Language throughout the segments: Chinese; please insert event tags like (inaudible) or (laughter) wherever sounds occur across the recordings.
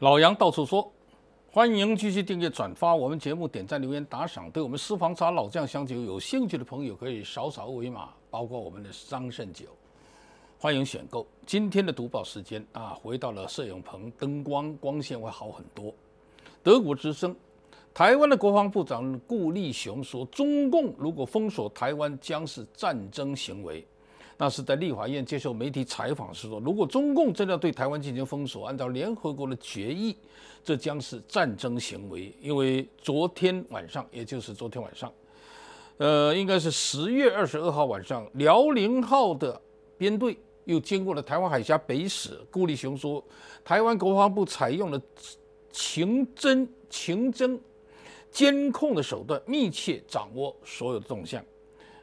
老杨到处说，欢迎继续订阅、转发我们节目，点赞、留言、打赏。对我们私房茶、老酱香酒有兴趣的朋友，可以扫扫二维码，包括我们的桑葚酒，欢迎选购。今天的读报时间啊，回到了摄影棚，灯光光线会好很多。德国之声，台湾的国防部长顾立雄说，中共如果封锁台湾，将是战争行为。那是在立法院接受媒体采访时说，如果中共真的对台湾进行封锁，按照联合国的决议，这将是战争行为。因为昨天晚上，也就是昨天晚上，呃，应该是十月二十二号晚上，辽宁号的编队又经过了台湾海峡北史。顾立雄说，台湾国防部采用了情侦、情侦监控的手段，密切掌握所有动向。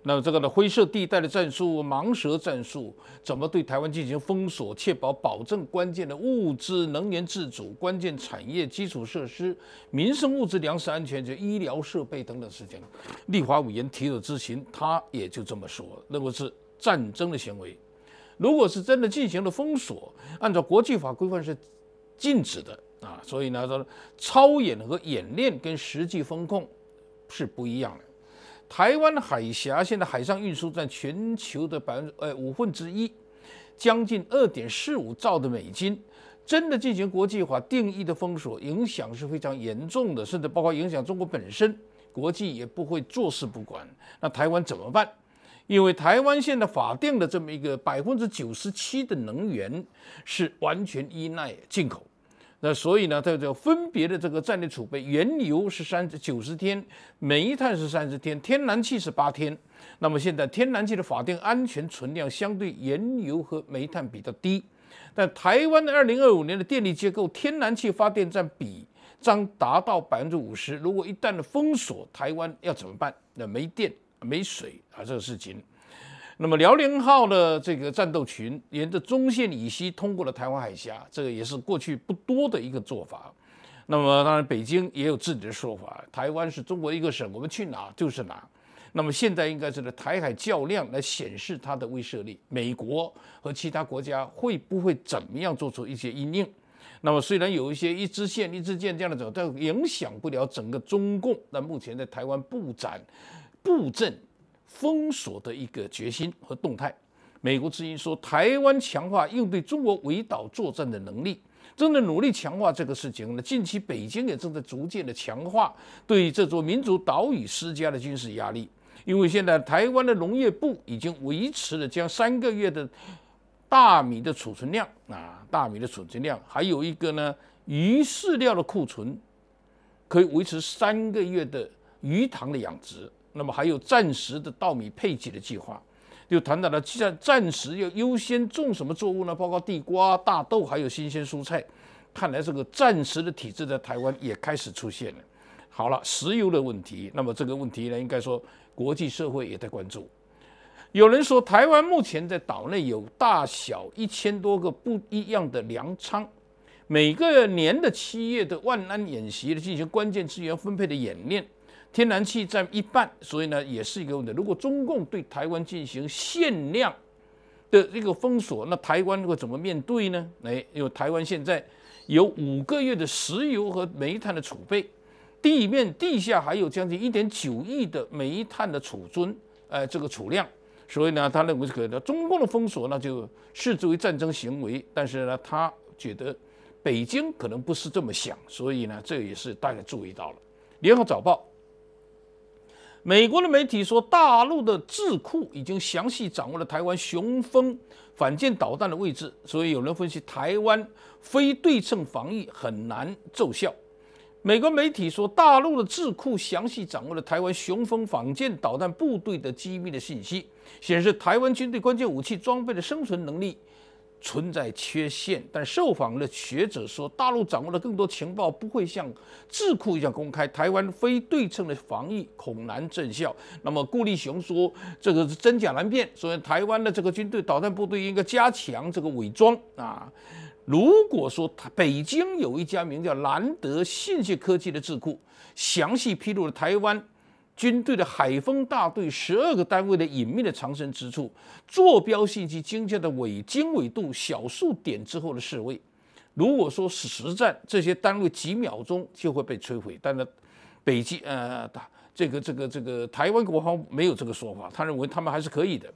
那么这个呢，灰色地带的战术、盲蛇战术，怎么对台湾进行封锁，确保保证关键的物资、能源自主、关键产业、基础设施、民生物资、粮食安全，就医疗设备等等事情？立华委员提了咨询，他也就这么说，认为是战争的行为。如果是真的进行了封锁，按照国际法规范是禁止的啊。所以呢，说操演和演练跟实际风控是不一样的。台湾海峡现在海上运输占全球的百分呃五分之一，将近二点四五兆的美金，真的进行国际化定义的封锁，影响是非常严重的，甚至包括影响中国本身，国际也不会坐视不管。那台湾怎么办？因为台湾现在法定的这么一个百分之九十七的能源是完全依赖进口。那所以呢，个叫分别的这个战略储备，原油是三十九十天，煤炭是三十天，天然气是八天。那么现在天然气的法定安全存量相对原油和煤炭比较低，但台湾的二零二五年的电力结构，天然气发电占比将达到百分之五十。如果一旦的封锁，台湾要怎么办？那没电、没水啊，这个事情。那么辽宁号的这个战斗群沿着中线以西通过了台湾海峡，这个也是过去不多的一个做法。那么当然北京也有自己的说法，台湾是中国一个省，我们去哪就是哪。那么现在应该是在台海较量，来显示它的威慑力。美国和其他国家会不会怎么样做出一些应应？那么虽然有一些一支线一支箭这样的走，但影响不了整个中共。那目前在台湾布展布阵。封锁的一个决心和动态。美国之音说，台湾强化应对中国围岛作战的能力，正在努力强化这个事情。呢，近期北京也正在逐渐的强化对这座民族岛屿施加的军事压力。因为现在台湾的农业部已经维持了将三个月的大米的储存量啊，大米的储存量，还有一个呢鱼饲料的库存，可以维持三个月的鱼塘的养殖。那么还有暂时的稻米配给的计划，就谈到既暂暂时要优先种什么作物呢？包括地瓜、大豆，还有新鲜蔬菜。看来这个暂时的体制在台湾也开始出现了。好了，石油的问题，那么这个问题呢，应该说国际社会也在关注。有人说，台湾目前在岛内有大小一千多个不一样的粮仓，每个年的七月的万安演习的进行关键资源分配的演练。天然气占一半，所以呢也是一个问题。如果中共对台湾进行限量的这个封锁，那台湾会怎么面对呢？哎，因为台湾现在有五个月的石油和煤炭的储备，地面、地下还有将近一点九亿的煤炭的储存，呃，这个储量。所以呢，他认为这个中共的封锁那就视之为战争行为。但是呢，他觉得北京可能不是这么想，所以呢，这也是大家注意到了《联合早报》。美国的媒体说，大陆的智库已经详细掌握了台湾雄风反舰导弹的位置，所以有人分析，台湾非对称防御很难奏效。美国媒体说，大陆的智库详细掌握了台湾雄风反舰导弹部队的机密的信息，显示台湾军队关键武器装备的生存能力。存在缺陷，但受访的学者说，大陆掌握了更多情报，不会像智库一样公开。台湾非对称的防御恐难见效。那么顾立雄说，这个是真假难辨。所以台湾的这个军队导弹部队应该加强这个伪装啊。如果说北京有一家名叫兰德信息科技的智库，详细披露了台湾。军队的海风大队十二个单位的隐秘的藏身之处，坐标信息精确的纬经纬度小数点之后的示位。如果说实战，这些单位几秒钟就会被摧毁。但是，北京呃，这个这个这个台湾国防没有这个说法，他认为他们还是可以的。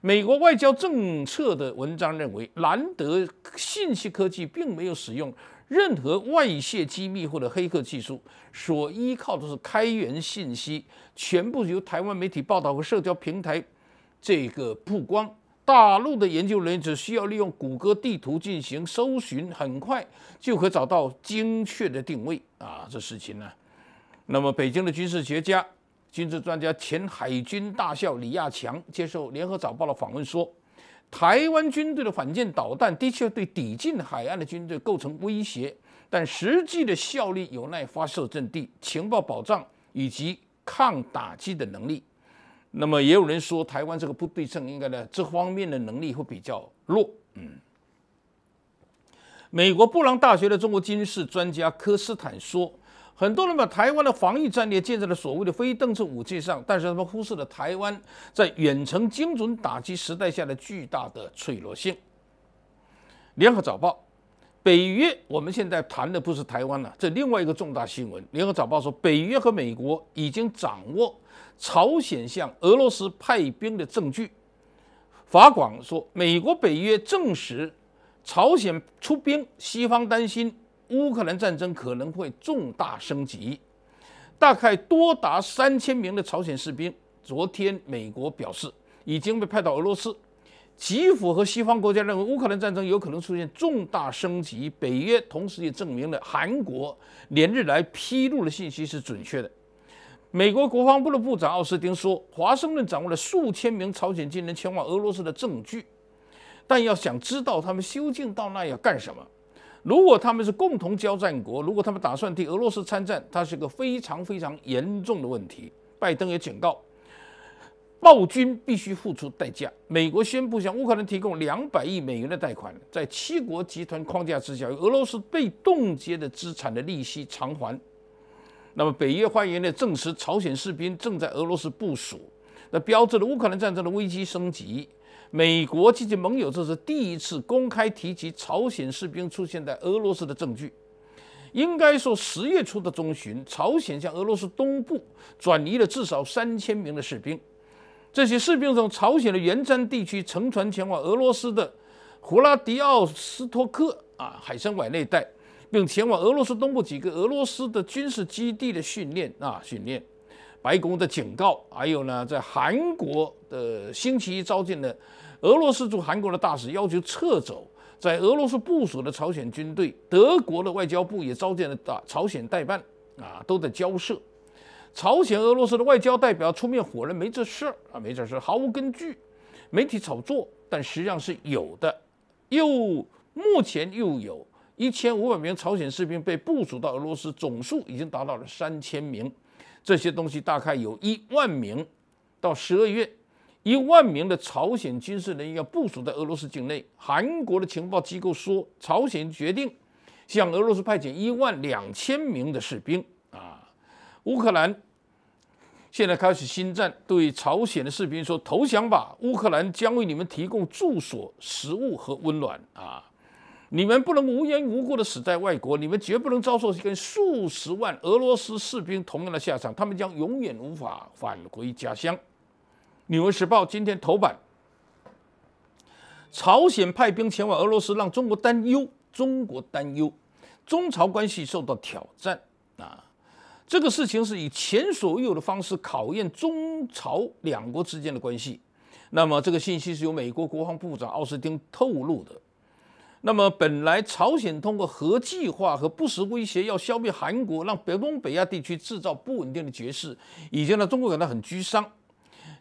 美国外交政策的文章认为，兰德信息科技并没有使用任何外泄机密或者黑客技术，所依靠的是开源信息。全部由台湾媒体报道和社交平台这个曝光，大陆的研究人员只需要利用谷歌地图进行搜寻，很快就可找到精确的定位啊！这事情呢，那么北京的军事学家、军事专家、前海军大校李亚强接受《联合早报》的访问说：“台湾军队的反舰导弹的确对抵近海岸的军队构成威胁，但实际的效力有赖发射阵地、情报保障以及。”抗打击的能力，那么也有人说，台湾这个不对称，应该呢这方面的能力会比较弱。嗯，美国布朗大学的中国军事专家科斯坦说，很多人把台湾的防御战略建在了所谓的非政治武器上，但是他们忽视了台湾在远程精准打击时代下的巨大的脆弱性。联合早报。北约，我们现在谈的不是台湾了，这另外一个重大新闻。联合早报说，北约和美国已经掌握朝鲜向俄罗斯派兵的证据。法广说，美国北约证实朝鲜出兵，西方担心乌克兰战争可能会重大升级。大概多达三千名的朝鲜士兵，昨天美国表示已经被派到俄罗斯。极符合西方国家认为乌克兰战争有可能出现重大升级。北约同时也证明了韩国连日来披露的信息是准确的。美国国防部的部长奥斯汀说：“华盛顿掌握了数千名朝鲜军人前往俄罗斯的证据，但要想知道他们究竟到那要干什么，如果他们是共同交战国，如果他们打算替俄罗斯参战，它是个非常非常严重的问题。”拜登也警告。暴君必须付出代价。美国宣布向乌克兰提供两百亿美元的贷款，在七国集团框架之下，俄罗斯被冻结的资产的利息偿还。那么，北约官员呢证实，朝鲜士兵正在俄罗斯部署，那标志着乌克兰战争的危机升级。美国及其盟友这是第一次公开提及朝鲜士兵出现在俄罗斯的证据。应该说，十月初的中旬，朝鲜向俄罗斯东部转移了至少三千名的士兵。这些士兵从朝鲜的元山地区乘船前往俄罗斯的胡拉迪奥斯托克啊海参崴那一带，并前往俄罗斯东部几个俄罗斯的军事基地的训练啊训练。白宫的警告，还有呢，在韩国的星期一召见了俄罗斯驻韩国的大使，要求撤走在俄罗斯部署的朝鲜军队。德国的外交部也召见了大朝鲜代办啊，都在交涉。朝鲜、俄罗斯的外交代表出面否认没这事儿啊，没这事毫无根据，媒体炒作，但实际上是有的。又目前又有一千五百名朝鲜士兵被部署到俄罗斯，总数已经达到了三千名。这些东西大概有一万名。到十二月，一万名的朝鲜军事人员部署在俄罗斯境内。韩国的情报机构说，朝鲜决定向俄罗斯派遣一万两千名的士兵啊，乌克兰。现在开始新战，对朝鲜的士兵说：“投降吧，乌克兰将为你们提供住所、食物和温暖啊！你们不能无缘无故的死在外国，你们绝不能遭受跟数十万俄罗斯士兵同样的下场，他们将永远无法返回家乡。”《纽约时报》今天头版：朝鲜派兵前往俄罗斯，让中国担忧。中国担忧，中朝关系受到挑战啊！这个事情是以前所未有的方式考验中朝两国之间的关系。那么，这个信息是由美国国防部长奥斯汀透露的。那么，本来朝鲜通过核计划和不时威胁要消灭韩国，让北东北亚地区制造不稳定的局势，已经让中国感到很沮丧。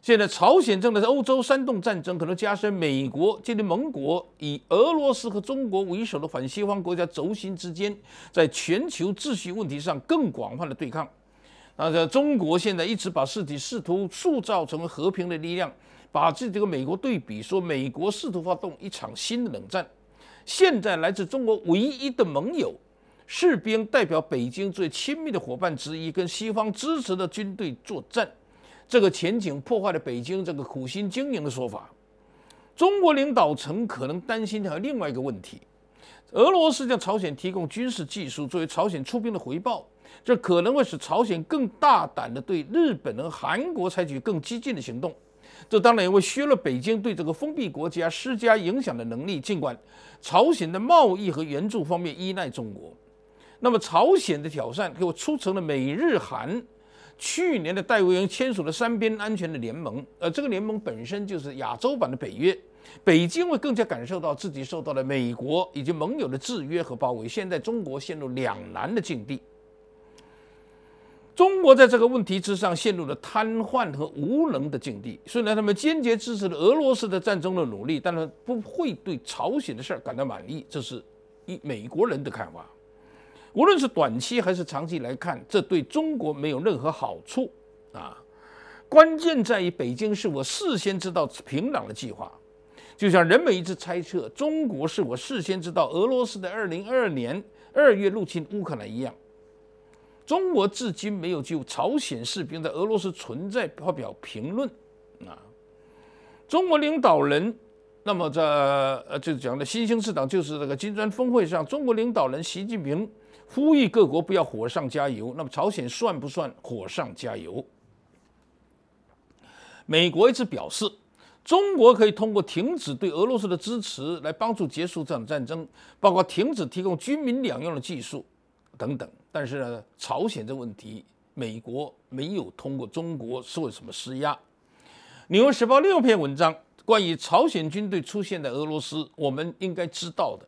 现在朝鲜正在欧洲煽动战争，可能加深美国建立盟国以俄罗斯和中国为首的反西方国家轴心之间在全球秩序问题上更广泛的对抗。那在中国现在一直把事体试图塑造成和平的力量，把自己跟美国对比，说美国试图发动一场新的冷战。现在来自中国唯一的盟友士兵代表北京最亲密的伙伴之一，跟西方支持的军队作战。这个前景破坏了北京这个苦心经营的说法。中国领导层可能担心的另外一个问题，俄罗斯向朝鲜提供军事技术作为朝鲜出兵的回报，这可能会使朝鲜更大胆地对日本和韩国采取更激进的行动。这当然也会削弱北京对这个封闭国家施加影响的能力。尽管朝鲜的贸易和援助方面依赖中国，那么朝鲜的挑战给我促成了美日韩。去年的戴维营签署了三边安全的联盟，呃，这个联盟本身就是亚洲版的北约。北京会更加感受到自己受到了美国以及盟友的制约和包围，现在中国陷入两难的境地。中国在这个问题之上陷入了瘫痪和无能的境地。虽然他们坚决支持了俄罗斯的战争的努力，但是不会对朝鲜的事儿感到满意。这是一美国人的看法。无论是短期还是长期来看，这对中国没有任何好处啊！关键在于北京是我事先知道平壤的计划，就像人们一直猜测中国是我事先知道俄罗斯的二零二二年二月入侵乌克兰一样，中国至今没有就朝鲜士兵在俄罗斯存在发表评论啊！中国领导人那么在就讲的新兴市场，就是那个金砖峰会上，中国领导人习近平。呼吁各国不要火上加油。那么，朝鲜算不算火上加油？美国一直表示，中国可以通过停止对俄罗斯的支持来帮助结束这场战争，包括停止提供军民两用的技术等等。但是呢，朝鲜这问题，美国没有通过中国做什么施压。《纽约时报》六篇文章关于朝鲜军队出现在俄罗斯，我们应该知道的。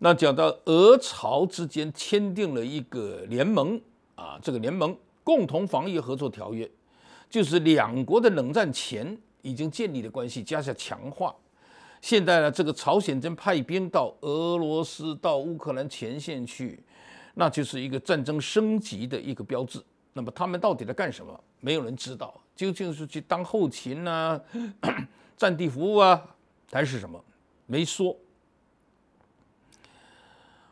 那讲到俄朝之间签订了一个联盟啊，这个联盟共同防御合作条约，就是两国的冷战前已经建立的关系，加上强化。现在呢，这个朝鲜正派兵到俄罗斯、到乌克兰前线去，那就是一个战争升级的一个标志。那么他们到底在干什么？没有人知道，究竟是去当后勤呢，(clears throat) 战地服务啊，还是什么？没说。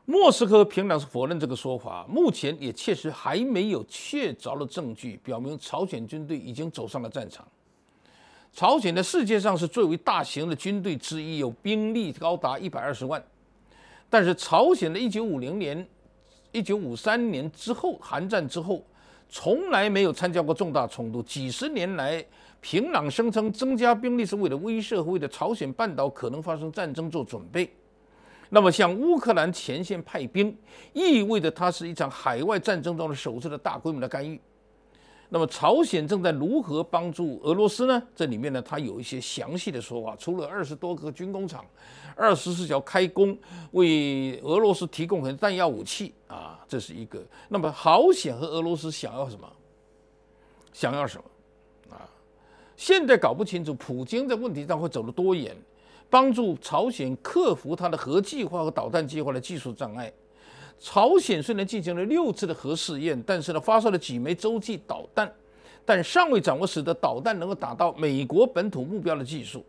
莫斯科平壤是否认这个说法，目前也确实还没有确凿的证据表明朝鲜军队已经走上了战场。朝鲜的世界上是最为大型的军队之一，有兵力高达一百二十万。但是，朝鲜的一九五零年、一九五三年之后，韩战之后，从来没有参加过重大冲突。几十年来，平壤声称增加兵力是为了威慑，为了朝鲜半岛可能发生战争做准备。那么，向乌克兰前线派兵意味着它是一场海外战争中的首次的大规模的干预。那么，朝鲜正在如何帮助俄罗斯呢？这里面呢，它有一些详细的说法。除了二十多个军工厂，二十四条开工为俄罗斯提供很弹药武器啊，这是一个。那么，朝鲜和俄罗斯想要什么？想要什么？啊，现在搞不清楚。普京在问题上会走得多远？帮助朝鲜克服它的核计划和导弹计划的技术障碍。朝鲜虽然进行了六次的核试验，但是呢，发射了几枚洲际导弹，但尚未掌握使得导弹能够打到美国本土目标的技术。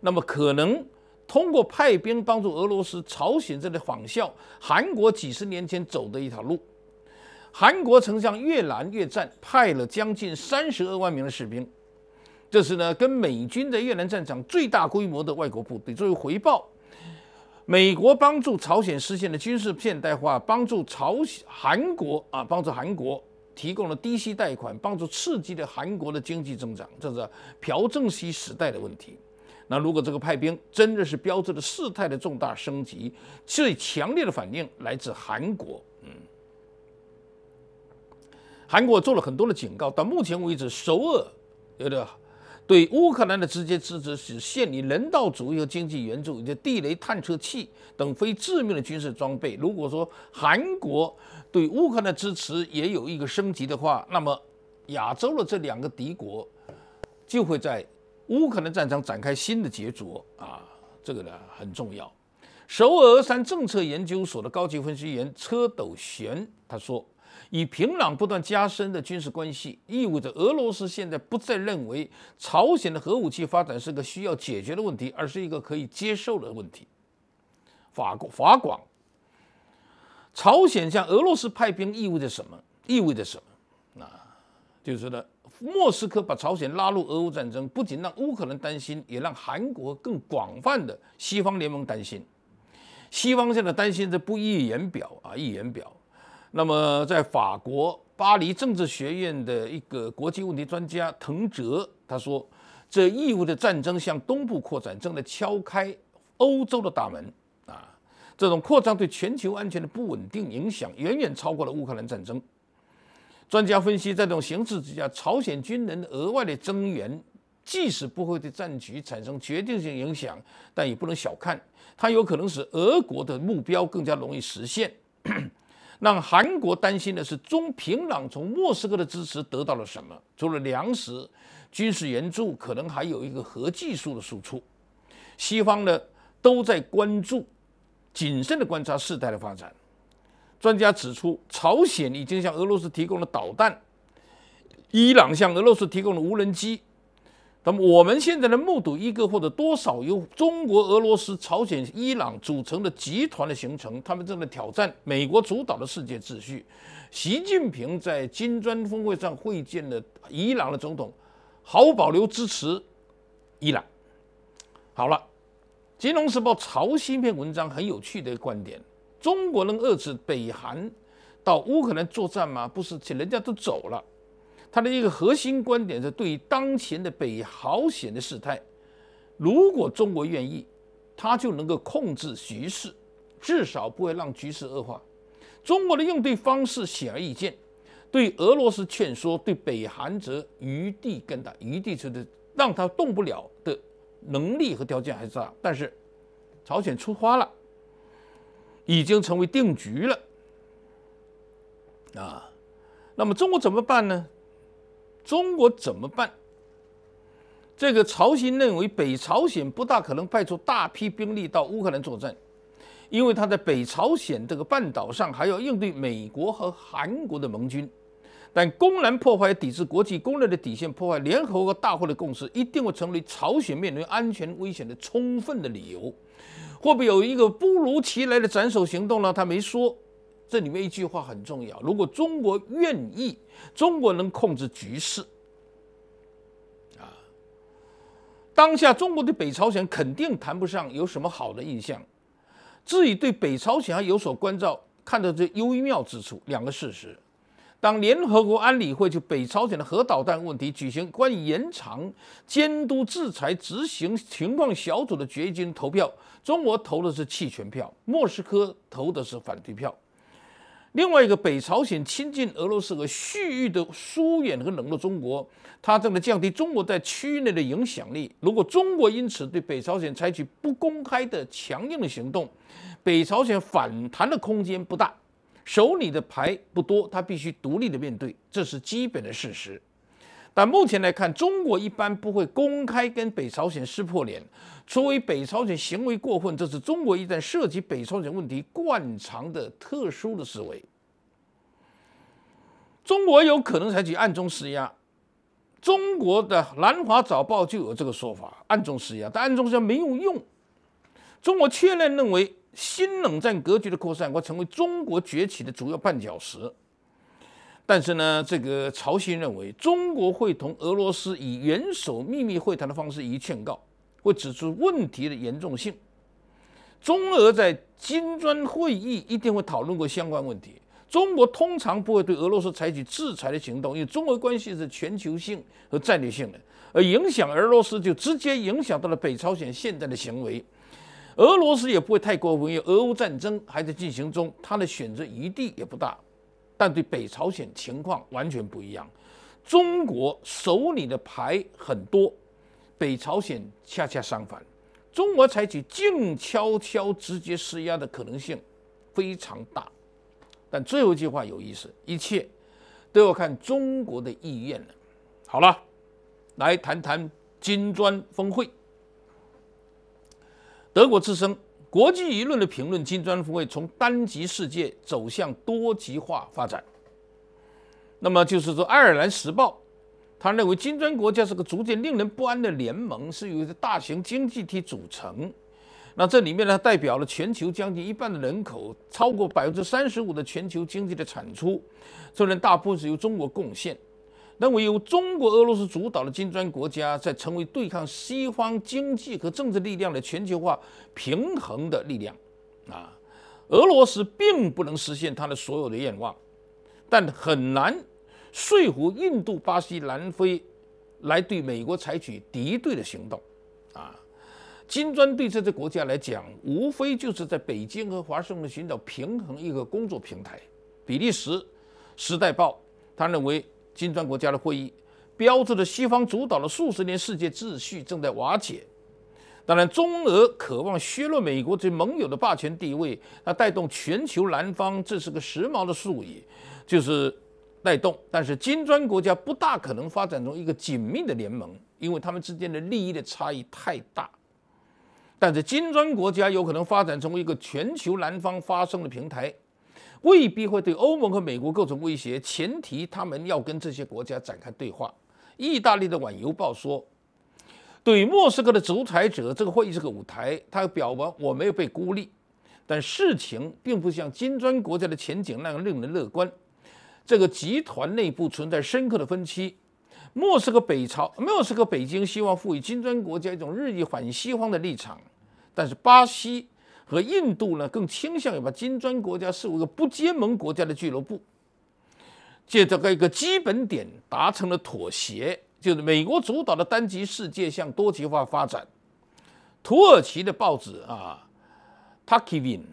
那么，可能通过派兵帮助俄罗斯、朝鲜这在仿效韩国几十年前走的一条路。韩国曾向越南越战派了将近三十万名的士兵。这是呢，跟美军在越南战场最大规模的外国部队作为回报，美国帮助朝鲜实现了军事现代化，帮助朝韩国啊，帮助韩国提供了低息贷款，帮助刺激了韩国的经济增长。这是朴正熙时代的问题。那如果这个派兵真的是标志着事态的重大升级，最强烈的反应来自韩国。嗯，韩国做了很多的警告，到目前为止，首尔有点。对乌克兰的直接支持是限于人道主义和经济援助以及地雷探测器等非致命的军事装备。如果说韩国对乌克兰的支持也有一个升级的话，那么亚洲的这两个敌国就会在乌克兰战场展开新的角逐啊！这个呢很重要。首尔山政策研究所的高级分析员车斗玄他说。以平壤不断加深的军事关系，意味着俄罗斯现在不再认为朝鲜的核武器发展是个需要解决的问题，而是一个可以接受的问题。法国、法广，朝鲜向俄罗斯派兵意味着什么？意味着什么？啊，就是呢，莫斯科把朝鲜拉入俄乌战争，不仅让乌克兰担心，也让韩国更广泛的西方联盟担心。西方现在担心这不一言表啊，一言表。那么，在法国巴黎政治学院的一个国际问题专家藤泽他说：“这义务的战争向东部扩展，正在敲开欧洲的大门啊！这种扩张对全球安全的不稳定影响，远远超过了乌克兰战争。”专家分析，在这种形势之下，朝鲜军人额外的增援，即使不会对战局产生决定性影响，但也不能小看，它有可能使俄国的目标更加容易实现。让韩国担心的是，中平壤从莫斯科的支持得到了什么？除了粮食、军事援助，可能还有一个核技术的输出。西方呢，都在关注，谨慎的观察事态的发展。专家指出，朝鲜已经向俄罗斯提供了导弹，伊朗向俄罗斯提供了无人机。那么我们现在呢，目睹一个或者多少由中国、俄罗斯、朝鲜、伊朗组成的集团的形成，他们正在挑战美国主导的世界秩序。习近平在金砖峰会上会见了伊朗的总统，毫无保留支持伊朗。好了，《金融时报》朝新篇文章很有趣的观点：中国人遏制北韩到乌克兰作战吗？不是，人家都走了。他的一个核心观点是，对于当前的北朝鲜的事态，如果中国愿意，他就能够控制局势，至少不会让局势恶化。中国的应对方式显而易见：对俄罗斯劝说，对北韩则余地更大，余地就是让他动不了的能力和条件还是大。但是，朝鲜出花了，已经成为定局了。啊，那么中国怎么办呢？中国怎么办？这个朝鲜认为北朝鲜不大可能派出大批兵力到乌克兰作战，因为他在北朝鲜这个半岛上还要应对美国和韩国的盟军。但公然破坏抵制国际公认的底线，破坏联合国大会的共识，一定会成为朝鲜面临安全危险的充分的理由。会不会有一个突如其来的斩首行动呢？他没说。这里面一句话很重要：如果中国愿意，中国能控制局势。啊，当下中国对北朝鲜肯定谈不上有什么好的印象。至于对北朝鲜还有所关照，看到这优妙之处，两个事实：当联合国安理会就北朝鲜的核导弹问题举行关于延长监督制裁执行情况小组的决议金投票，中国投的是弃权票，莫斯科投的是反对票。另外一个，北朝鲜亲近俄罗斯和蓄意的疏远和冷落中国，它正在降低中国在区域内的影响力。如果中国因此对北朝鲜采取不公开的强硬的行动，北朝鲜反弹的空间不大，手里的牌不多，他必须独立的面对，这是基本的事实。但目前来看，中国一般不会公开跟北朝鲜撕破脸，除非北朝鲜行为过分。这是中国一旦涉及北朝鲜问题惯常的特殊的思维。中国有可能采取暗中施压，中国的《南华早报》就有这个说法，暗中施压。但暗中施压没有用，中国确认认为新冷战格局的扩散会成为中国崛起的主要绊脚石。但是呢，这个朝鲜认为中国会同俄罗斯以元首秘密会谈的方式予以劝告，会指出问题的严重性。中俄在金砖会议一定会讨论过相关问题。中国通常不会对俄罗斯采取制裁的行动，因为中俄关系是全球性和战略性的，而影响俄罗斯就直接影响到了北朝鲜现在的行为。俄罗斯也不会太过分，因为俄乌战争还在进行中，它的选择余地也不大。但对北朝鲜情况完全不一样，中国手里的牌很多，北朝鲜恰恰相反，中国采取静悄悄直接施压的可能性非常大，但最后一句话有意思，一切都要看中国的意愿了。好了，来谈谈金砖峰会，德国之声。国际舆论的评论：金砖峰会从单极世界走向多极化发展。那么就是说，《爱尔兰时报》他认为，金砖国家是个逐渐令人不安的联盟，是由大型经济体组成。那这里面呢，代表了全球将近一半的人口，超过百分之三十五的全球经济的产出，虽然大部分是由中国贡献。认为由中国、俄罗斯主导的金砖国家在成为对抗西方经济和政治力量的全球化平衡的力量。啊，俄罗斯并不能实现他的所有的愿望，但很难说服印度、巴西、南非来对美国采取敌对的行动。啊，金砖对这些国家来讲，无非就是在北京和华盛顿寻找平衡一个工作平台。比利时《时代报》他认为。金砖国家的会议标志着西方主导了数十年世界秩序正在瓦解。当然，中俄渴望削弱美国对盟友的霸权地位，那带动全球南方，这是个时髦的术语，就是带动。但是，金砖国家不大可能发展成一个紧密的联盟，因为他们之间的利益的差异太大。但是，金砖国家有可能发展成为一个全球南方发声的平台。未必会对欧盟和美国构成威胁，前提他们要跟这些国家展开对话。意大利的《晚邮报》说，对莫斯科的主裁者，这个会议是个舞台。他表明我没有被孤立，但事情并不像金砖国家的前景那样令人乐观。这个集团内部存在深刻的分歧。莫斯科北朝，莫斯科北京希望赋予金砖国家一种日益反西方的立场，但是巴西。和印度呢，更倾向于把金砖国家视为一个不结盟国家的俱乐部，借这个一个基本点达成了妥协，就是美国主导的单极世界向多极化发展。土耳其的报纸啊 t a k v i n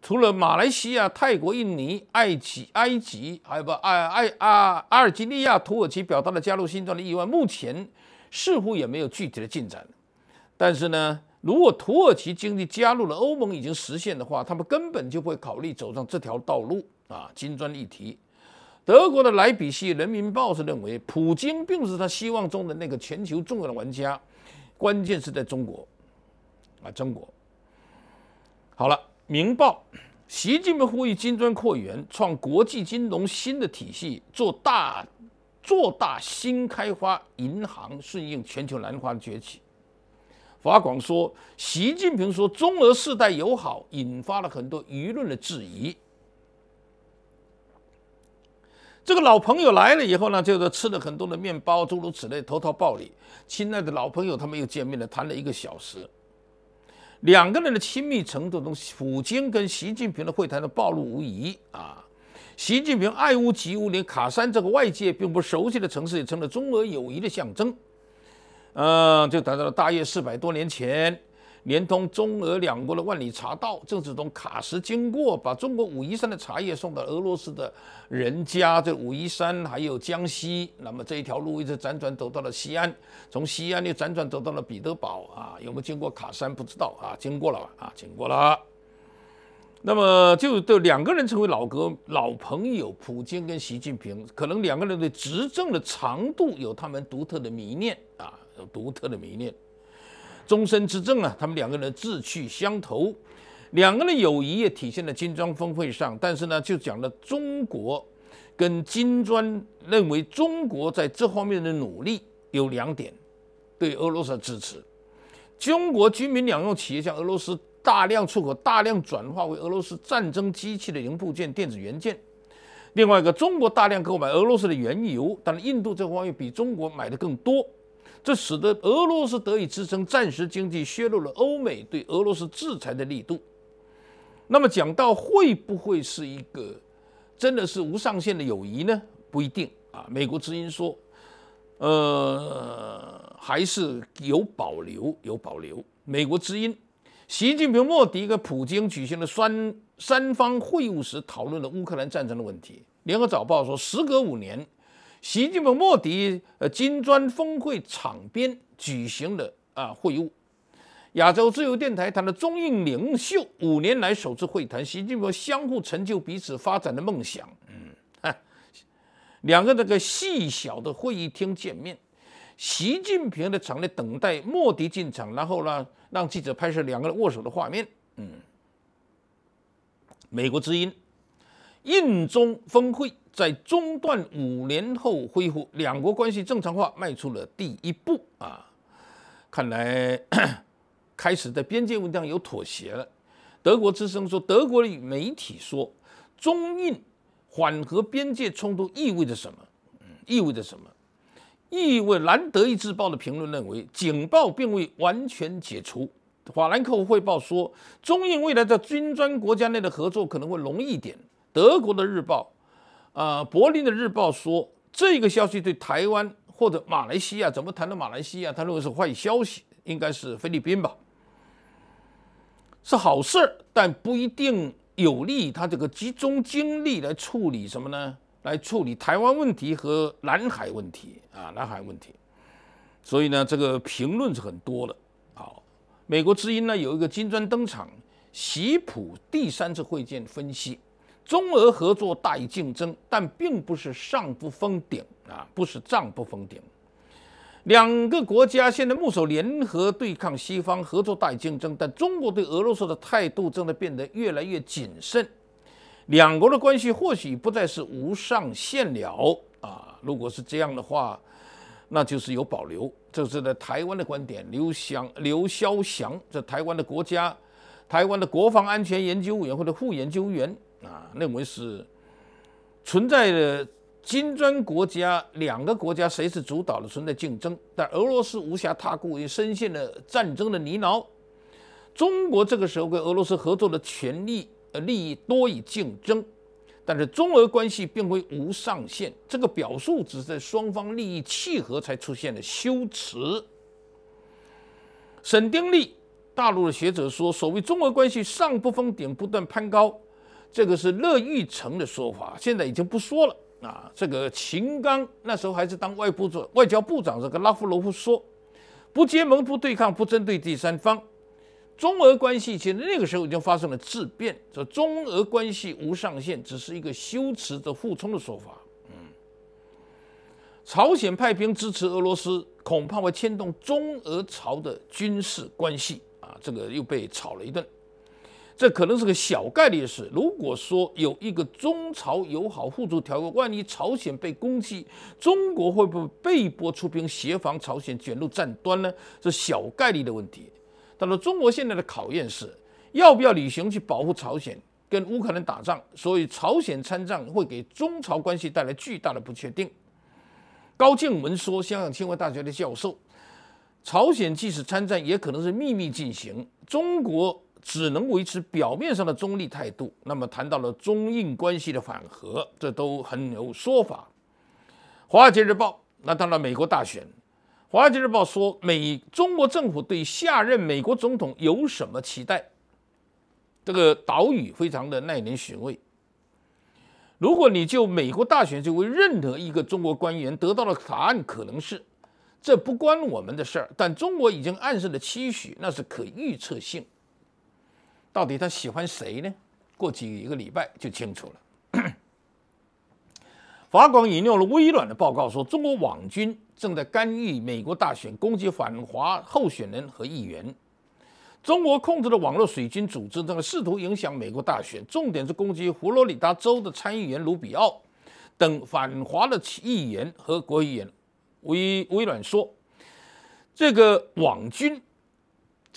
除了马来西亚、泰国、印尼、埃及、埃及还有不埃埃啊阿尔及利亚、土耳其表达了加入新砖的意愿，目前似乎也没有具体的进展，但是呢。如果土耳其经济加入了欧盟已经实现的话，他们根本就不会考虑走上这条道路啊！金砖议题，德国的莱比锡人民报是认为，普京并不是他希望中的那个全球重要的玩家，关键是在中国啊！中国好了，明报，习近平呼吁金砖扩员，创国际金融新的体系，做大做大新开发银行，顺应全球兰花的崛起。法广说，习近平说中俄世代友好，引发了很多舆论的质疑。这个老朋友来了以后呢，就是吃了很多的面包，诸如此类，投桃报李。亲爱的老朋友，他们又见面了，谈了一个小时。两个人的亲密程度从普京跟习近平的会谈的暴露无遗啊。习近平爱屋及乌，连卡山这个外界并不熟悉的城市也成了中俄友谊的象征。嗯，就达到了大约四百多年前，连通中俄两国的万里茶道，正是从卡什经过，把中国武夷山的茶叶送到俄罗斯的人家。这武夷山还有江西，那么这一条路一直辗转走到了西安，从西安又辗转走到了彼得堡啊。有没有经过卡山？不知道啊，经过了吧？啊，经过了。那么就这两个人成为老哥、老朋友，普京跟习近平，可能两个人对执政的长度有他们独特的迷恋啊。有独特的迷恋，终身执政啊！他们两个人志趣相投，两个人友谊也体现在金砖峰会上。但是呢，就讲了中国跟金砖认为中国在这方面的努力有两点对俄罗斯支持：中国军民两用企业向俄罗斯大量出口、大量转化为俄罗斯战争机器的零部件、电子元件；另外一个，中国大量购买俄罗斯的原油，但是印度这方面比中国买的更多。这使得俄罗斯得以支撑暂时经济，削弱了欧美对俄罗斯制裁的力度。那么，讲到会不会是一个真的是无上限的友谊呢？不一定啊。美国之音说，呃，还是有保留，有保留。美国之音，习近平、莫迪跟普京举行了三三方会晤时，讨论了乌克兰战争的问题。联合早报说，时隔五年。习近平、莫迪，呃，金砖峰会场边举行的啊会晤，亚洲自由电台谈的中印领袖五年来首次会谈，习近平相互成就彼此发展的梦想，嗯，两个那个细小的会议厅见面，习近平的场内等待莫迪进场，然后呢让记者拍摄两个人握手的画面，嗯，美国之音，印中峰会。在中断五年后恢复两国关系正常化迈出了第一步啊！看来 (coughs) 开始在边界问题上有妥协了。德国之声说，德国的媒体说，中印缓和边界冲突意味着什么？意味着什么？意味……兰德意志报的评论认为，警报并未完全解除。法兰克福汇报说，中印未来在军专国家内的合作可能会容易一点。德国的日报。呃，柏林的日报说这个消息对台湾或者马来西亚怎么谈到马来西亚？他认为是坏消息，应该是菲律宾吧？是好事儿，但不一定有利于他这个集中精力来处理什么呢？来处理台湾问题和南海问题啊，南海问题。所以呢，这个评论是很多的。好，美国之音呢有一个金砖登场，习普第三次会见分析。中俄合作大于竞争，但并不是上不封顶啊，不是涨不封顶。两个国家现在目首联合对抗西方，合作大于竞争，但中国对俄罗斯的态度正在变得越来越谨慎。两国的关系或许不再是无上限了啊！如果是这样的话，那就是有保留。这是在台湾的观点，刘翔、刘肖翔这台湾的国家，台湾的国防安全研究委员会的副研究员。啊，认为是存在的金砖国家两个国家谁是主导的，存在竞争。但俄罗斯无暇踏顾，也深陷了战争的泥淖。中国这个时候跟俄罗斯合作的权利呃利益多以竞争，但是中俄关系并非无上限。这个表述只是在双方利益契合才出现的修辞。沈丁立大陆的学者说：“所谓中俄关系上不封顶，不断攀高。”这个是乐玉成的说法，现在已经不说了啊。这个秦刚那时候还是当外部长，外交部长这个拉夫罗夫说，不结盟、不对抗、不针对第三方，中俄关系其实那个时候已经发生了质变。说中俄关系无上限，只是一个修辞的互通的说法。嗯，朝鲜派兵支持俄罗斯，恐怕会牵动中俄朝的军事关系啊。这个又被吵了一顿。这可能是个小概率的事。如果说有一个中朝友好互助条约，万一朝鲜被攻击，中国会不会被迫出兵协防朝鲜，卷入战端呢？是小概率的问题。但是中国现在的考验是，要不要履行去保护朝鲜？跟乌克兰打仗，所以朝鲜参战会给中朝关系带来巨大的不确定。高建文说，香港清华大学的教授，朝鲜即使参战，也可能是秘密进行。中国。只能维持表面上的中立态度。那么，谈到了中印关系的缓和，这都很有说法。华尔街日报，那当然美国大选。华尔街日报说，美中国政府对下任美国总统有什么期待？这个岛屿非常的耐人寻味。如果你就美国大选就为任何一个中国官员得到了答案，可能是这不关我们的事儿。但中国已经暗示了期许，那是可预测性。到底他喜欢谁呢？过几一个礼拜就清楚了。(coughs) 法广引用了微软的报告，说中国网军正在干预美国大选，攻击反华候选人和议员。中国控制的网络水军组织正在试图影响美国大选，重点是攻击佛罗里达州的参议员卢比奥等反华的议员和国议员。微微软说，这个网军。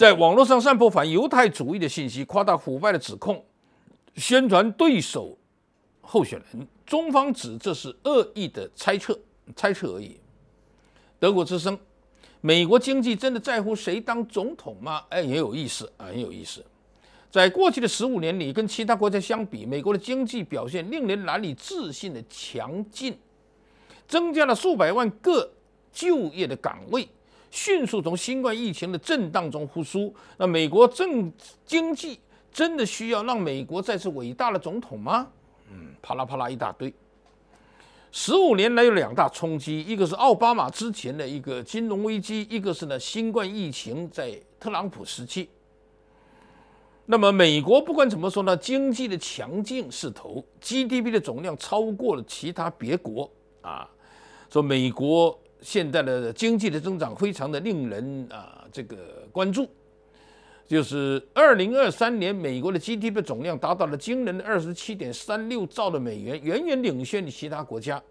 在网络上散播反犹太主义的信息，夸大腐败的指控，宣传对手候选人。中方指这是恶意的猜测，猜测而已。德国之声：美国经济真的在乎谁当总统吗？哎，也有意思，很有意思。在过去的十五年里，跟其他国家相比，美国的经济表现令人难以置信的强劲，增加了数百万个就业的岗位。迅速从新冠疫情的震荡中复苏，那美国政经济真的需要让美国再次伟大的总统吗？嗯，啪啦啪啦一大堆。十五年来有两大冲击，一个是奥巴马之前的一个金融危机，一个是呢新冠疫情在特朗普时期。那么美国不管怎么说呢，经济的强劲势头，GDP 的总量超过了其他别国啊，说美国。现在的经济的增长非常的令人啊，这个关注，就是二零二三年美国的 GDP 总量达到了惊人的二十七点三六兆的美元，远远领先其他国家。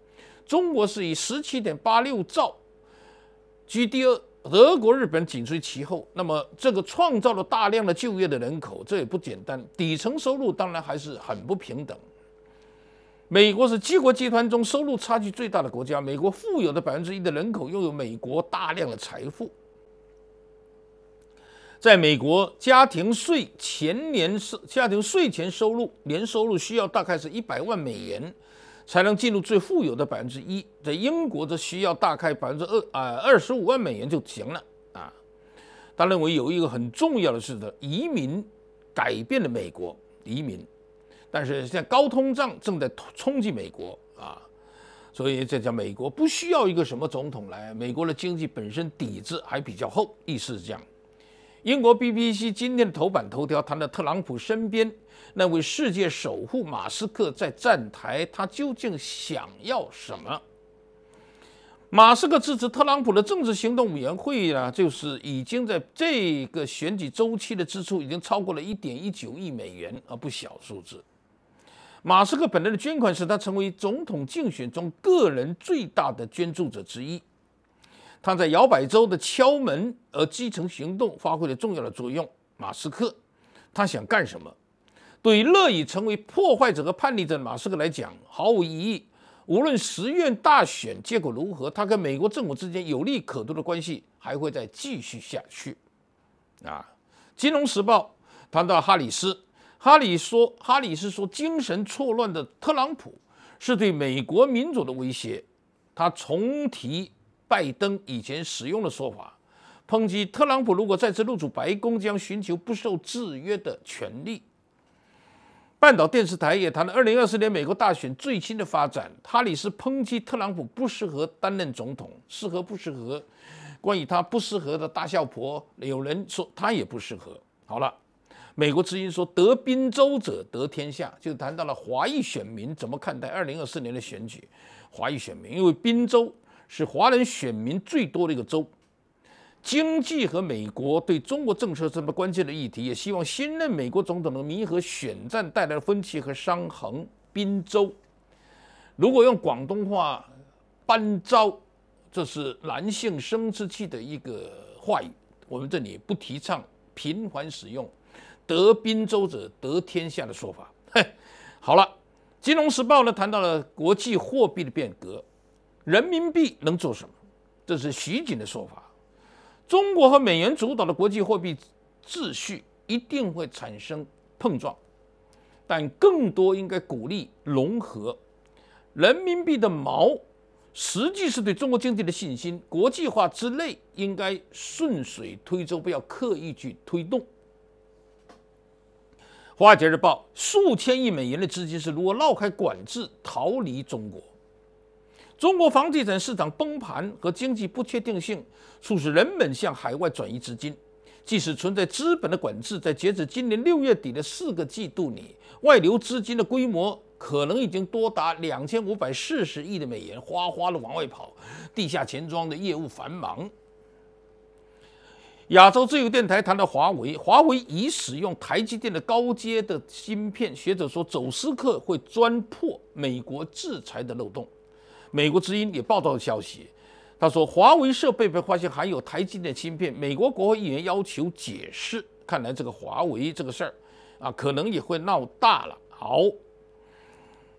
中国是以十七点八六兆 g d 二，德国、日本紧随其后。那么这个创造了大量的就业的人口，这也不简单。底层收入当然还是很不平等。美国是七国集团中收入差距最大的国家。美国富有的百分之一的人口拥有美国大量的财富。在美国，家庭税前年收家庭税前收入年收入需要大概是一百万美元，才能进入最富有的百分之一。在英国，则需要大概百分之二啊二十五万美元就行了啊。他认为有一个很重要的事的移民改变了美国移民。但是现在高通胀正在冲击美国啊，所以这叫美国不需要一个什么总统来。美国的经济本身底子还比较厚，意思这样。英国 BBC 今天的头版头条谈到特朗普身边那位世界首富马斯克在站台，他究竟想要什么？马斯克支持特朗普的政治行动委员会啊，就是已经在这个选举周期的支出已经超过了一点一九亿美元啊，不小数字。马斯克本人的捐款使他成为总统竞选中个人最大的捐助者之一。他在摇摆州的敲门而基层行动发挥了重要的作用。马斯克，他想干什么？对于乐于成为破坏者和叛逆者马斯克来讲，毫无意义。无论十院大选结果如何，他跟美国政府之间有利可图的关系还会再继续下去。啊，《金融时报》谈到哈里斯。哈里说：“哈里是说，精神错乱的特朗普是对美国民主的威胁。”他重提拜登以前使用的说法，抨击特朗普如果再次入主白宫，将寻求不受制约的权利。半岛电视台也谈了二零二四年美国大选最新的发展。哈里斯抨击特朗普不适合担任总统，适合不适合？关于他不适合的大笑婆，有人说他也不适合。好了。美国之音说：“得宾州者得天下。”就谈到了华裔选民怎么看待二零二四年的选举。华裔选民，因为宾州是华人选民最多的一个州，经济和美国对中国政策这么关键的议题，也希望新任美国总统能弥合选战带来的分歧和伤痕。宾州，如果用广东话，扳招，这是男性生殖器的一个话语，我们这里不提倡频繁使用。得滨州者得天下的说法，(laughs) 嘿，好了，《金融时报》呢谈到了国际货币的变革，人民币能做什么？这是徐景的说法。中国和美元主导的国际货币秩序一定会产生碰撞，但更多应该鼓励融合。人民币的锚，实际是对中国经济的信心。国际化之内，应该顺水推舟，不要刻意去推动。华尔街日报：数千亿美元的资金是如何绕开管制逃离中国？中国房地产市场崩盘和经济不确定性促使人们向海外转移资金，即使存在资本的管制，在截止今年六月底的四个季度里，外流资金的规模可能已经多达两千五百四十亿的美元，哗哗的往外跑。地下钱庄的业务繁忙。亚洲自由电台谈的华为，华为已使用台积电的高阶的芯片。学者说，走私客会钻破美国制裁的漏洞。美国之音也报道了消息，他说，华为设备被发现含有台积电芯片，美国国会议员要求解释。看来这个华为这个事儿，啊，可能也会闹大了。好。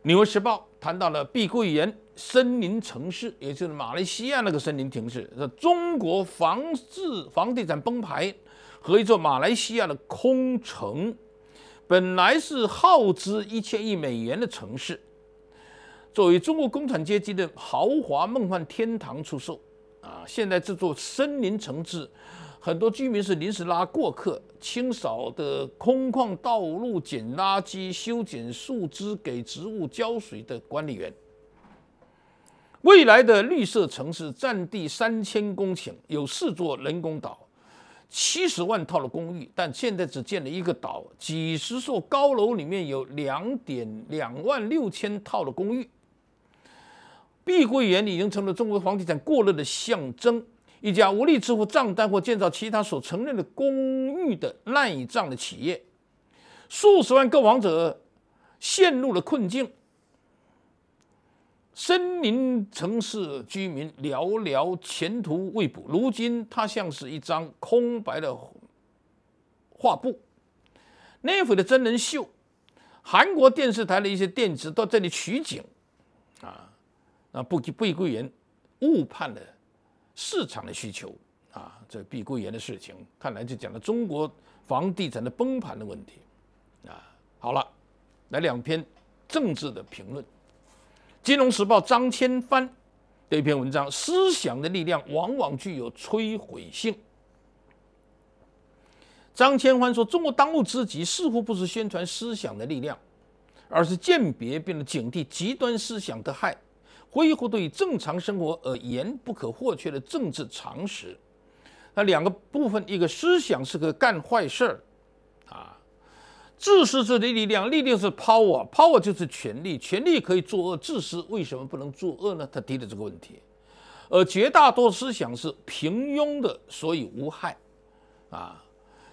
《纽约时报》谈到了碧桂园森林城市，也就是马来西亚那个森林城市，是中国房市、房地产崩盘和一座马来西亚的空城，本来是耗资一千亿美元的城市，作为中国工产阶级的豪华梦幻天堂出售，啊，现在这座森林城市。很多居民是临时拉过客、清扫的空旷道路、捡垃圾、修剪树枝、给植物浇水的管理员。未来的绿色城市占地三千公顷，有四座人工岛，七十万套的公寓，但现在只建了一个岛，几十座高楼里面有两点两万六千套的公寓。碧桂园已经成了中国房地产过热的象征。一家无力支付账单或建造其他所承认的公寓的以账的企业，数十万购房者陷入了困境。森林城市居民寥寥，前途未卜。如今，它像是一张空白的画布。那会的真人秀，韩国电视台的一些电视到这里取景，啊，那不被被人误判了。市场的需求啊，这碧桂园的事情看来就讲了中国房地产的崩盘的问题啊。好了，来两篇政治的评论，《金融时报》张千帆的一篇文章：思想的力量往往具有摧毁性。张千帆说，中国当务之急似乎不是宣传思想的力量，而是鉴别并警惕极端思想的害。恢复对正常生活而言不可或缺的政治常识，那两个部分，一个思想是个干坏事儿，啊，自私自利力量力量是 power，power 就是权力，权力可以作恶，自私为什么不能作恶呢？他提的这个问题，而绝大多数思想是平庸的，所以无害，啊，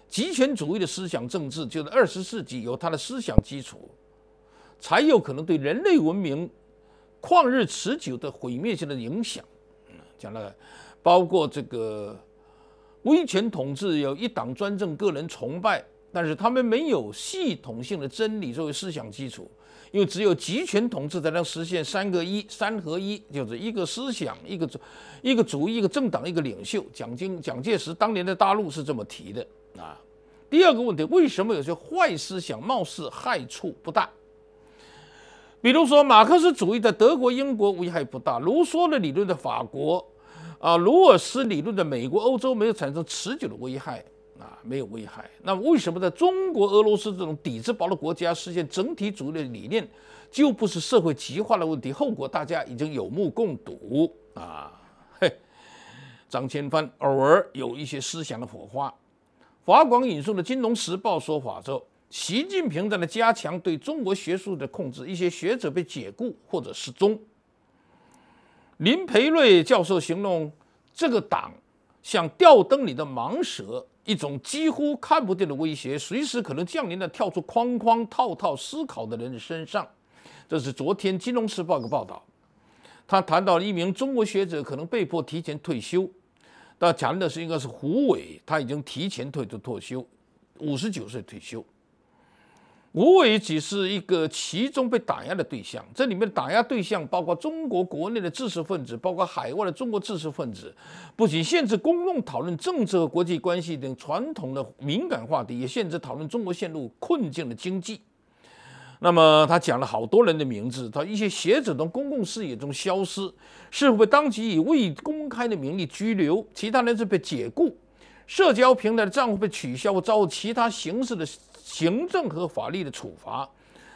极权主义的思想政治就是二十世纪有它的思想基础，才有可能对人类文明。旷日持久的毁灭性的影响，讲了，包括这个威权统治，有一党专政、个人崇拜，但是他们没有系统性的真理作为思想基础，因为只有集权统治才能实现三个一三合一，就是一个思想、一个一个主、义、一个政党、一个领袖。蒋经蒋介石当年在大陆是这么提的啊。第二个问题，为什么有些坏思想貌似害处不大？比如说，马克思主义的德国、英国危害不大；卢梭的理论的法国，啊，卢尔斯理论的美国、欧洲没有产生持久的危害，啊，没有危害。那么，为什么在中国、俄罗斯这种底子薄的国家实现整体主义的理念，就不是社会极化的问题？后果大家已经有目共睹啊！嘿，张千帆偶尔有一些思想的火花。华广引述的《金融时报》说法说。习近平在那加强对中国学术的控制，一些学者被解雇或者失踪。林培瑞教授形容这个党像吊灯里的盲蛇，一种几乎看不见的威胁，随时可能降临在跳出框框套套思考的人的身上。这是昨天《金融时报》的报道。他谈到了一名中国学者可能被迫提前退休。他讲的是应该是胡伟，他已经提前退出退休，五十九岁退休。吴伟只是一个其中被打压的对象。这里面打压对象包括中国国内的知识分子，包括海外的中国知识分子。不仅限制公众讨论政治和国际关系等传统的敏感话题，也限制讨论中国陷入困境的经济。那么他讲了好多人的名字，他一些学者从公共视野中消失，是否被当局以未公开的名义拘留？其他人是被解雇，社交平台的账户被取消，遭其他形式的。行政和法律的处罚，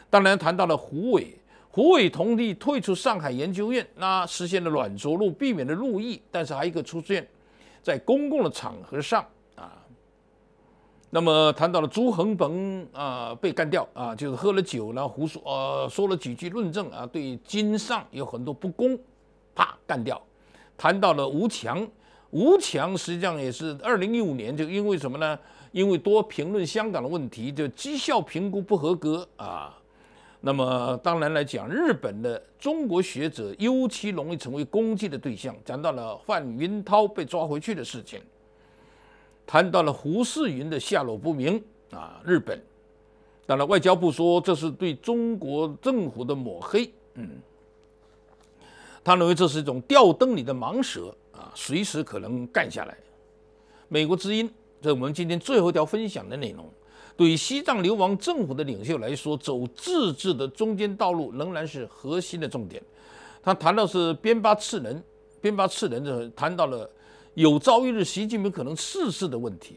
当然谈到了胡伟，胡伟同意退出上海研究院，那实现了软着陆，避免了入狱。但是还有一个出现，在公共的场合上啊，那么谈到了朱恒鹏啊，被干掉啊，就是喝了酒呢，胡说呃说了几句论证啊，对金上有很多不公，啪干掉。谈到了吴强，吴强实际上也是二零一五年就因为什么呢？因为多评论香港的问题，就绩效评估不合格啊。那么当然来讲，日本的中国学者尤其容易成为攻击的对象。讲到了范云涛被抓回去的事情，谈到了胡世云的下落不明啊。日本当然外交部说这是对中国政府的抹黑，嗯，他认为这是一种吊灯里的盲蛇啊，随时可能干下来。美国之音。这是我们今天最后一条分享的内容。对于西藏流亡政府的领袖来说，走自治的中间道路仍然是核心的重点。他谈到是边巴次仁，边巴次仁的谈到了有朝一日习近平可能逝世的问题，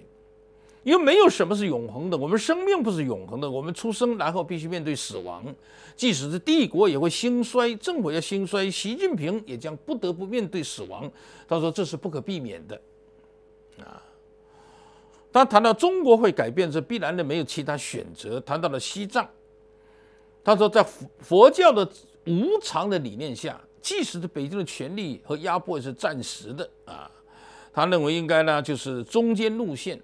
因为没有什么是永恒的，我们生命不是永恒的，我们出生然后必须面对死亡。即使是帝国也会兴衰，政府要兴衰，习近平也将不得不面对死亡。他说这是不可避免的，啊。他谈到中国会改变是必然的，没有其他选择。谈到了西藏，他说在佛教的无常的理念下，即使北京的权力和压迫是暂时的啊，他认为应该呢就是中间路线，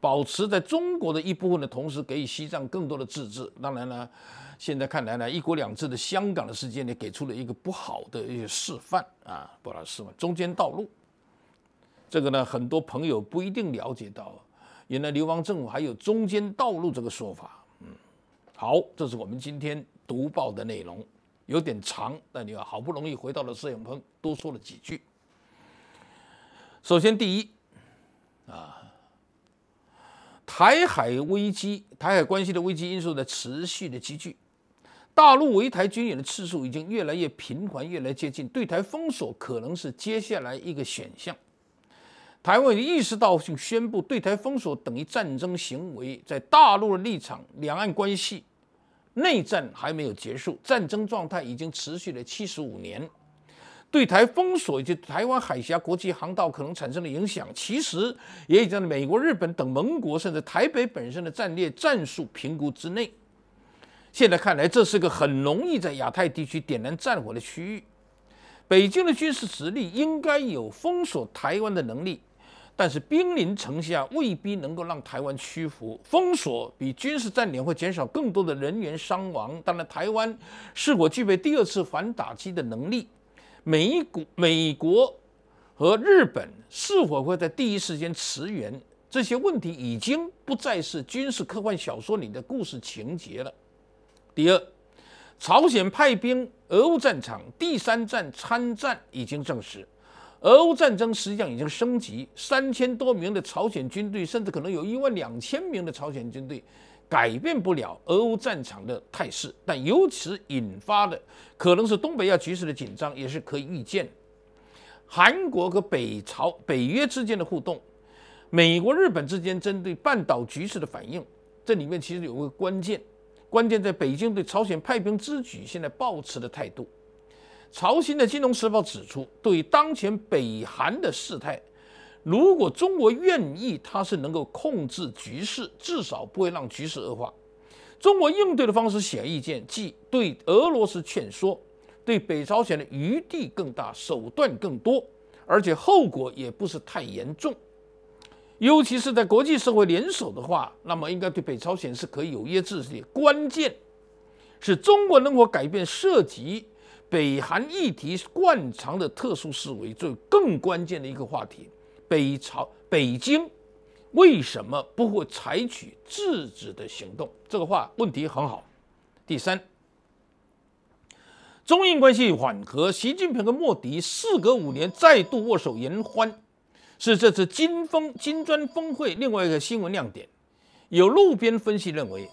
保持在中国的一部分的同时，给予西藏更多的自治。当然呢，现在看来呢，一国两制的香港的事件呢，给出了一个不好的一些示范啊，不好的示范。中间道路，这个呢，很多朋友不一定了解到。原来，流亡政府还有中间道路这个说法。嗯，好，这是我们今天读报的内容，有点长，但你要好不容易回到了摄影棚，多说了几句。首先，第一，啊，台海危机，台海关系的危机因素在持续的积聚，大陆围台军演的次数已经越来越频繁，越来越接近，对台封锁可能是接下来一个选项。台湾意识到，就宣布对台封锁等于战争行为，在大陆的立场，两岸关系内战还没有结束，战争状态已经持续了七十五年。对台封锁以及台湾海峡国际航道可能产生的影响，其实也已经在美国、日本等盟国，甚至台北本身的战略战术评估之内。现在看来，这是个很容易在亚太地区点燃战火的区域。北京的军事实力应该有封锁台湾的能力。但是兵临城下未必能够让台湾屈服，封锁比军事占领会减少更多的人员伤亡。当然，台湾是否具备第二次反打击的能力，美国、美国和日本是否会在第一时间驰援，这些问题已经不再是军事科幻小说里的故事情节了。第二，朝鲜派兵俄乌战场第三战参战已经证实。俄乌战争实际上已经升级，三千多名的朝鲜军队，甚至可能有一万两千名的朝鲜军队，改变不了俄乌战场的态势。但由此引发的，可能是东北亚局势的紧张，也是可以预见韩国和北朝、北约之间的互动，美国、日本之间针对半岛局势的反应，这里面其实有个关键，关键在北京对朝鲜派兵之举现在抱持的态度。朝鲜的《金融时报》指出，对当前北韩的事态，如果中国愿意，它是能够控制局势，至少不会让局势恶化。中国应对的方式显而易见，即对俄罗斯劝说，对北朝鲜的余地更大，手段更多，而且后果也不是太严重。尤其是在国际社会联手的话，那么应该对北朝鲜是可以有约制的。关键是中国能否改变涉及。北韩议题惯常的特殊思维，最更关键的一个话题，北朝北京为什么不会采取制止的行动？这个话问题很好。第三，中印关系缓和，习近平和莫迪事隔五年再度握手言欢，是这次金峰金砖峰会另外一个新闻亮点。有路边分析认为，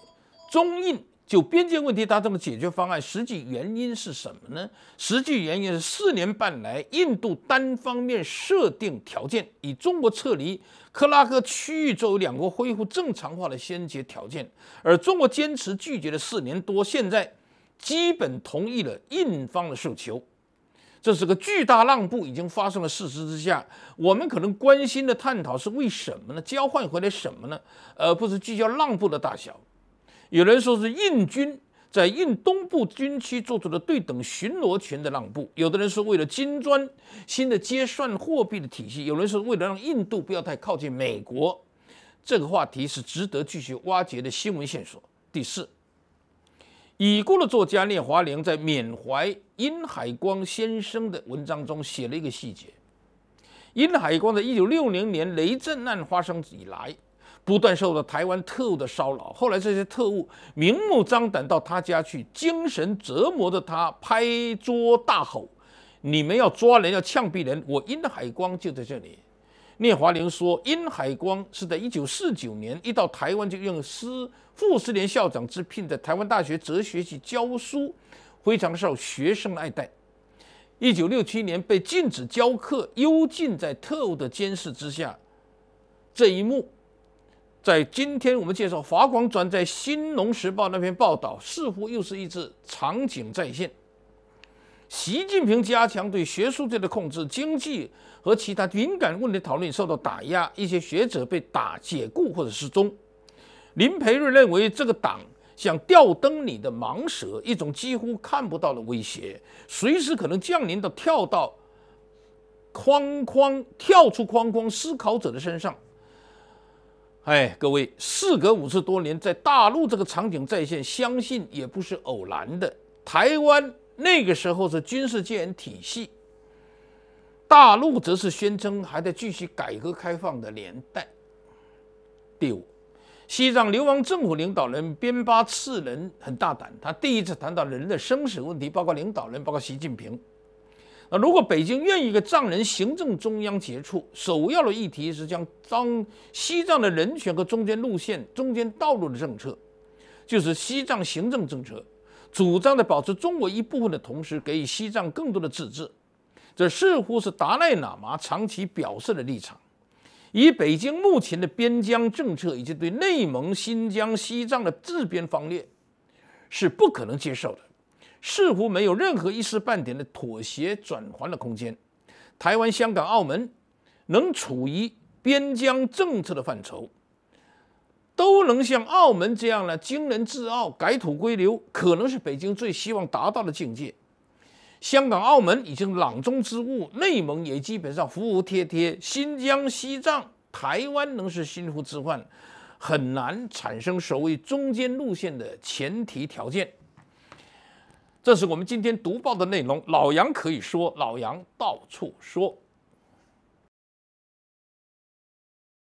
中印。就边界问题达成的解决方案，实际原因是什么呢？实际原因是四年半来，印度单方面设定条件，以中国撤离克拉克区域作为两国恢复正常化的先决条件，而中国坚持拒绝了四年多，现在基本同意了印方的诉求，这是个巨大让步，已经发生了事实之下，我们可能关心的探讨是为什么呢？交换回来什么呢？而不是聚焦让步的大小。有人说是印军在印东部军区做出了对等巡逻权的让步，有的人说为了金砖新的结算货币的体系，有人说为了让印度不要太靠近美国，这个话题是值得继续挖掘的新闻线索。第四，已故的作家聂华苓在缅怀殷海光先生的文章中写了一个细节：殷海光在1960年雷震案发生以来。不断受到台湾特务的骚扰。后来，这些特务明目张胆到他家去，精神折磨的他拍桌大吼：“你们要抓人，要枪毙人！我殷海光就在这里。”聂华苓说：“殷海光是在1949年一到台湾，就用师傅斯年校长之聘，在台湾大学哲学系教书，非常受学生爱戴。1967年被禁止教课，幽禁在特务的监视之下。这一幕。”在今天我们介绍，华广转载《新农时报》那篇报道，似乎又是一次场景再现。习近平加强对学术界的控制，经济和其他敏感问题讨论受到打压，一些学者被打、解雇或者失踪。林培瑞认为，这个党像吊灯里的盲蛇，一种几乎看不到的威胁，随时可能降临到跳到框框、跳出框框思考者的身上。哎，各位，事隔五十多年，在大陆这个场景再现，相信也不是偶然的。台湾那个时候是军事戒严体系，大陆则是宣称还在继续改革开放的年代。第五，西藏流亡政府领导人边巴次仁很大胆，他第一次谈到人的生死问题，包括领导人，包括习近平。那如果北京愿意跟藏人行政中央接触，首要的议题是将藏西藏的人权和中间路线、中间道路的政策，就是西藏行政政策，主张在保持中国一部分的同时，给予西藏更多的自治，这似乎是达赖喇嘛长期表示的立场。以北京目前的边疆政策以及对内蒙、新疆、西藏的自边方略，是不可能接受的。似乎没有任何一丝半点的妥协转圜的空间。台湾、香港、澳门能处于边疆政策的范畴，都能像澳门这样呢，惊人自傲，改土归流，可能是北京最希望达到的境界。香港、澳门已经囊中之物，内蒙也基本上服服帖帖，新疆、西藏、台湾能是心腹之患，很难产生所谓中间路线的前提条件。这是我们今天读报的内容。老杨可以说，老杨到处说。